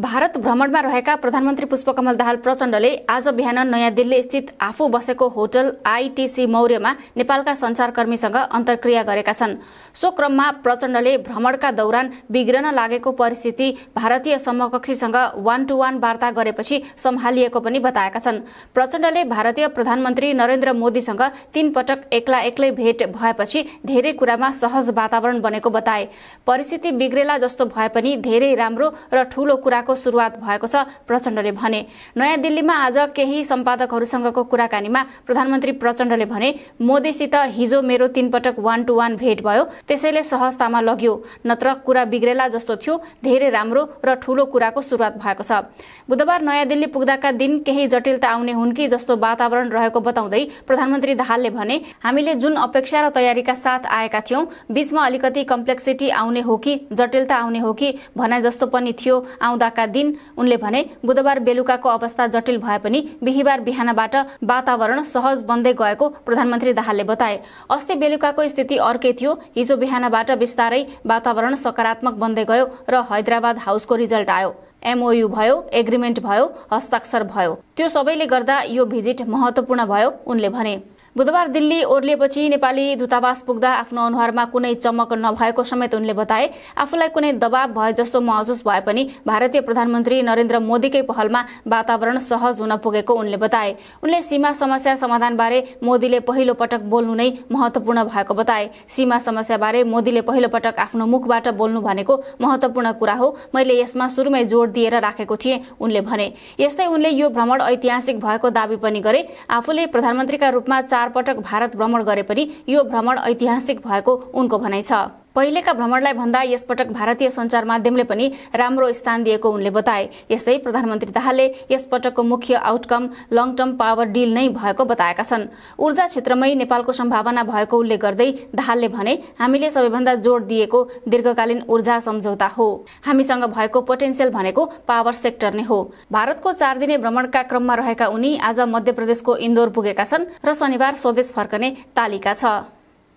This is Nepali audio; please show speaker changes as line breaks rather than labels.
भारत भ्रमणमा रहेका प्रधानमन्त्री पुष्पकमल दाहाल प्रचण्डले आज बिहान नयाँ दिल्ली स्थित आफू बसेको होटल आईटीसी मौर्यमा नेपालका संचारकर्मीसँग अन्तर्क्रिया गरेका छन् सो क्रममा प्रचण्डले भ्रमणका दौरान बिग्रन लागेको परिस्थिति भारतीय समकक्षीसँग वान टू वान वार्ता गरेपछि सम्हालिएको पनि बताएका छन् प्रचण्डले भारतीय प्रधानमन्त्री नरेन्द्र मोदीसँग तीन पटक एक्ला एक्लै भेट भएपछि धेरै कुरामा सहज वातावरण बनेको बताए परिस्थिति बिग्रेला जस्तो भए पनि धेरै राम्रो र ठूलो कुरा यात्राको सुरुवात भएको छ प्रचण्डले भने नयाँ दिल्लीमा आज केही सम्पादकहरूसँगको कुराकानीमा प्रधानमन्त्री प्रचण्डले भने मोदीसित हिजो मेरो तीन पटक वान टू वान भेट भयो त्यसैले सहजतामा लग्यो नत्र कुरा बिग्रेला जस्तो थियो धेरै राम्रो र ठूलो कुराको सुरुवात भएको छ बुधबार नयाँ दिल्ली पुग्दाका दिन केही जटिलता आउने हुन् कि जस्तो वातावरण रहेको बताउँदै प्रधानमन्त्री दाहालले भने हामीले जुन अपेक्षा र तयारीका साथ आएका थियौं बीचमा अलिकति कम्प्लेक्सिटी आउने हो कि जटिलता आउने हो कि भने जस्तो पनि थियो आउँदा बुधबारका दिन उनले भने बुधबार बेलुकाको अवस्था जटिल भए पनि बिहिबार बिहानबाट वातावरण सहज बन्दै गएको प्रधानमन्त्री दाहालले बताए अस्ति बेलुकाको स्थिति अर्कै थियो हिजो बिहानबाट बिस्तारै वातावरण सकारात्मक बन्दै गयो र हैदराबाद हाउसको रिजल्ट आयो एमओयु भयो एग्रिमेन्ट भयो हस्ताक्षर भयो त्यो सबैले गर्दा यो भिजिट महत्वपूर्ण भयो उनले भने बुधबार दिल्ली ओर्लिएपछि नेपाली दूतावास पुग्दा आफ्नो अनुहारमा कुनै चमक नभएको समेत उनले बताए आफूलाई कुनै दबाव भए जस्तो महसुस भए पनि भारतीय प्रधानमन्त्री नरेन्द्र मोदीकै पहलमा वातावरण सहज हुन पुगेको उनले बताए उनले सीमा समस्या समाधानबारे मोदीले पहिलो पटक बोल्नु नै महत्वपूर्ण भएको बताए सीमा समस्याबारे मोदीले पहिलो पटक आफ्नो मुखबाट बोल्नु भनेको महत्वपूर्ण कुरा हो मैले यसमा सुरुमै जोड दिएर राखेको थिएँ उनले भने यस्तै उनले यो भ्रमण ऐतिहासिक भएको दावी पनि गरे आफूले प्रधानमन्त्रीका रूपमा चार पटक भारत भ्रमण गरे पनि यो भ्रमण ऐतिहासिक भएको उनको भनाइ छ पहिलेका भ्रमणलाई भन्दा यसपटक भारतीय सञ्चार माध्यमले पनि राम्रो स्थान दिएको उनले बताए यस्तै प्रधानमन्त्री दाहालले यसपटकको मुख्य outcome long term power deal नै भएको बताएका छन् ऊर्जा क्षेत्रमै नेपालको सम्भावना भएको उल्लेख गर्दै दाहालले भने हामीले सबैभन्दा जोड दिएको दीर्घकालीन ऊर्जा सम्झौता हो हामीसँग भएको पोटेन्सियल भनेको पावर सेक्टर नै हो भारतको चार दिने भ्रमणका क्रममा रहेका उनी आज मध्यप्रदेशको प्रदेशको इन्दोर पुगेका छन् र शनिबार स्वदेश फर्कने तालिका छ